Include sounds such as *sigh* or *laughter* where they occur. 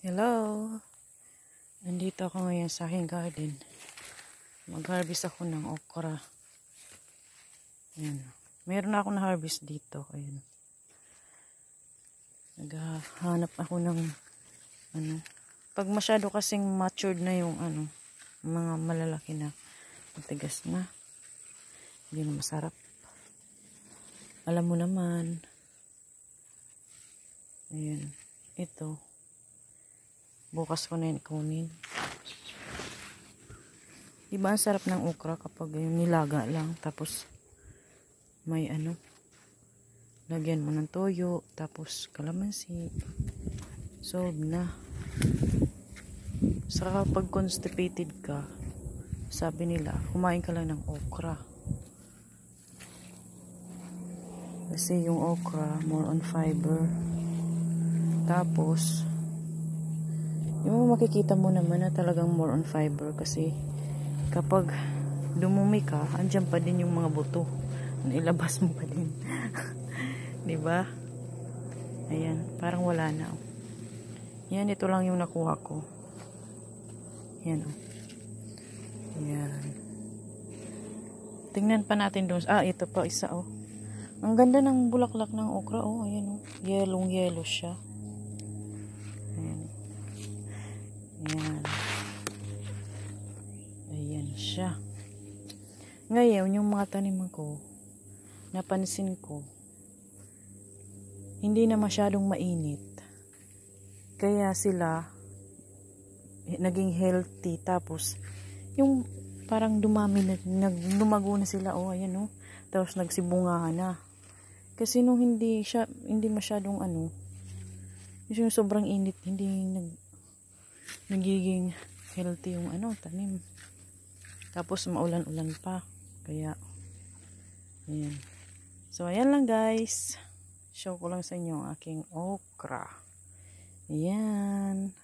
Hello! Nandito ako ngayon sa aking garden. Mag-harvest ako ng okra. Ayan. Meron na ako na-harvest dito. Ayan. Naghahanap ako ng ano. Pag masyado kasing matured na yung ano, mga malalaki na matigas na. Hindi na masarap. Alam mo naman. Ayan. Ito. Bukas ko na yun kunin. Diba ang sarap ng okra kapag nilaga lang. Tapos may ano. Lagyan mo ng toyo. Tapos kalamansi. Solve na. sa kapag constipated ka, sabi nila, kumain ka lang ng okra. Kasi yung okra, more on fiber. Tapos, yung makikita mo naman na talagang more on fiber kasi kapag dumumi ka, andyan pa din yung mga buto na mo pa din. *laughs* 'Di ba? Ayan, parang wala na. Oh. Yan, ito lang yung nakuha ko. Yan. Oh. Yan. Tingnan pa natin doon. Ah, ito pa isa oh. Ang ganda ng bulaklak ng okra oh. Ayan oh. Yellow-yellow siya. siya. Ngayon, yung mga tanim ko, napansin ko, hindi na masyadong mainit. Kaya sila eh, naging healthy tapos yung parang dumami na, nag, lumago na sila oh ayan oh tapos nagsibunga na kasi nung hindi siya hindi masyadong ano yung sobrang init hindi nag nagiging healthy yung ano tanim tapos maulan-ulan pa. Kaya, ayan. So, ayan lang guys. Show ko lang sa inyo ang aking okra. Ayan.